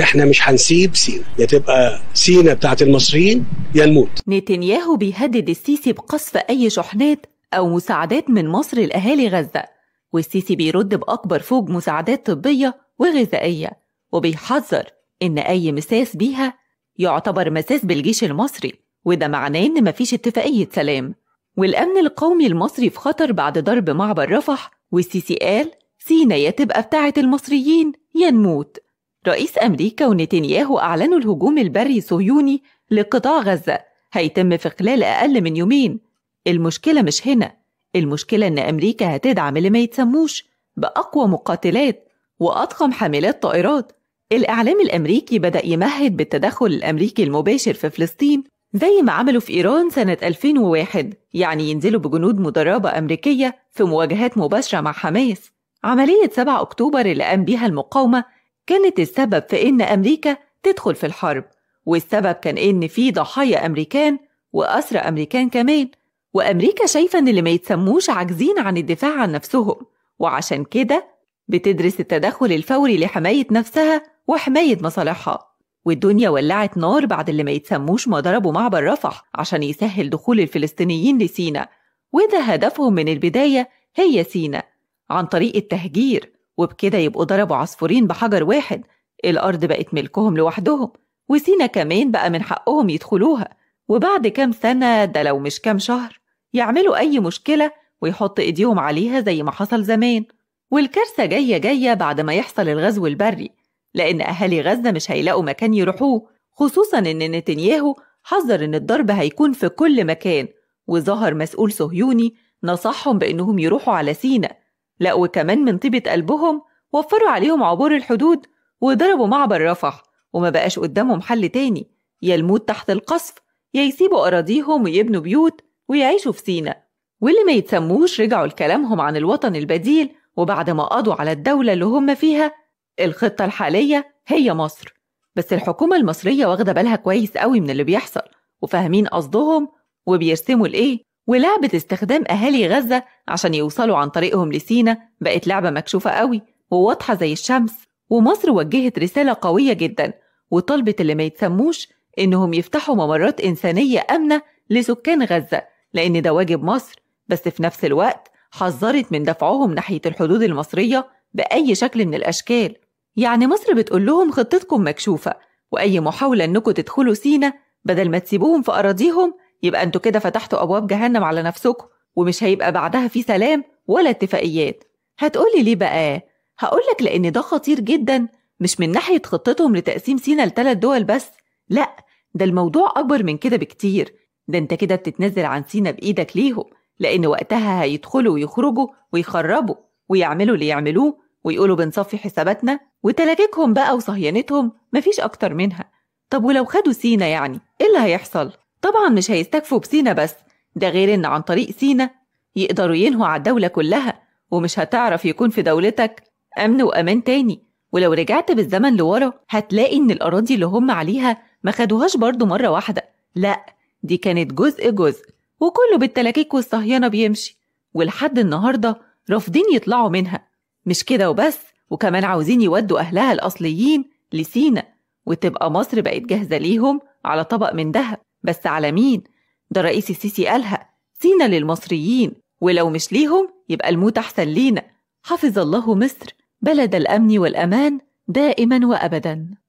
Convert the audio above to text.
احنا مش هنسيب سينا يا تبقى سينا بتاعت المصريين يا نموت نتنياهو بيهدد السيسي بقصف اي شحنات او مساعدات من مصر لاهالي غزه والسيسي بيرد باكبر فوج مساعدات طبيه وغذائيه وبيحذر ان اي مساس بيها يعتبر مساس بالجيش المصري وده معناه ان مفيش اتفاقيه سلام والامن القومي المصري في خطر بعد ضرب معبر رفح والسيسي قال سينا يا تبقى بتاعت المصريين يا نموت رئيس أمريكا ونتنياهو أعلنوا الهجوم البري الصهيوني لقطاع غزة هيتم في خلال أقل من يومين المشكلة مش هنا المشكلة إن أمريكا هتدعم اللي ما يتسموش بأقوى مقاتلات وأضخم حاملات طائرات الإعلام الأمريكي بدأ يمهد بالتدخل الأمريكي المباشر في فلسطين زي ما عملوا في إيران سنة 2001 يعني ينزلوا بجنود مدربة أمريكية في مواجهات مباشرة مع حماس عملية 7 أكتوبر اللي قام بيها المقاومة كانت السبب في إن أمريكا تدخل في الحرب والسبب كان إن في ضحايا أمريكان وأسرى أمريكان كمان وأمريكا شايفة إن اللي ما يتسموش عاجزين عن الدفاع عن نفسهم وعشان كده بتدرس التدخل الفوري لحماية نفسها وحماية مصالحها والدنيا ولعت نار بعد اللي ما يتسموش ما ضربوا معبر رفح عشان يسهل دخول الفلسطينيين لسينا وده هدفهم من البداية هي سينا عن طريق التهجير وبكده يبقوا ضربوا عصفورين بحجر واحد الأرض بقت ملكهم لوحدهم وسينا كمان بقى من حقهم يدخلوها وبعد كام سنة ده لو مش كام شهر يعملوا أي مشكلة ويحط إيديهم عليها زي ما حصل زمان والكارثة جاية جاية بعد ما يحصل الغزو البري لأن أهالي غزة مش هيلاقوا مكان يروحوه خصوصا إن نتنياهو حذر إن الضرب هيكون في كل مكان وظهر مسؤول صهيوني نصحهم بإنهم يروحوا على سينا لا وكمان من طيبة قلبهم وفروا عليهم عبور الحدود وضربوا معبر رفح وما بقاش قدامهم حل تاني يا الموت تحت القصف يا يسيبوا أراضيهم ويبنوا بيوت ويعيشوا في سينا واللي ما يتسموش رجعوا لكلامهم عن الوطن البديل وبعد ما قضوا على الدولة اللي هم فيها الخطة الحالية هي مصر بس الحكومة المصرية واخدة بالها كويس قوي من اللي بيحصل وفاهمين قصدهم وبيرسموا الإيه ولعبة استخدام أهالي غزة عشان يوصلوا عن طريقهم لسينا بقت لعبة مكشوفة قوي وواضحة زي الشمس ومصر وجهت رسالة قوية جدا وطلبت اللي ما يتسموش إنهم يفتحوا ممرات إنسانية آمنة لسكان غزة لأن ده واجب مصر بس في نفس الوقت حذرت من دفعهم ناحية الحدود المصرية بأي شكل من الأشكال يعني مصر بتقول لهم خطتكم مكشوفة وأي محاولة إنكم تدخلوا سينا بدل ما تسيبوهم في أراضيهم يبقى انتوا كده فتحتوا ابواب جهنم على نفسكم ومش هيبقى بعدها في سلام ولا اتفاقيات هتقولي ليه بقى هقولك لان ده خطير جدا مش من ناحيه خطتهم لتقسيم سينا لثلاث دول بس لا ده الموضوع اكبر من كده بكتير ده انت كده بتتنازل عن سينا بايدك ليهم لان وقتها هيدخلوا ويخرجوا ويخربوا ويعملوا اللي يعملوه ويقولوا بنصفي حساباتنا وتلاككهم بقى وصهيانتهم مفيش اكتر منها طب ولو خدوا سينا يعني ايه اللي هيحصل طبعا مش هيستكفوا بسينا بس ده غير إن عن طريق سينا يقدروا ينهوا على الدولة كلها ومش هتعرف يكون في دولتك أمن وأمان تاني ولو رجعت بالزمن لورا هتلاقي إن الأراضي اللي هم عليها ما خدوهاش برضو مرة واحدة لأ دي كانت جزء جزء وكله بالتلاكيك والصهيانة بيمشي ولحد النهاردة رافضين يطلعوا منها مش كده وبس وكمان عاوزين يودوا أهلها الأصليين لسينا وتبقى مصر بقت جاهزة ليهم على طبق من دهب بس على مين ده الرئيس السيسي قالها سينا للمصريين ولو مش ليهم يبقى الموت أحسن لينا حفظ الله مصر بلد الأمن والأمان دائما وأبدا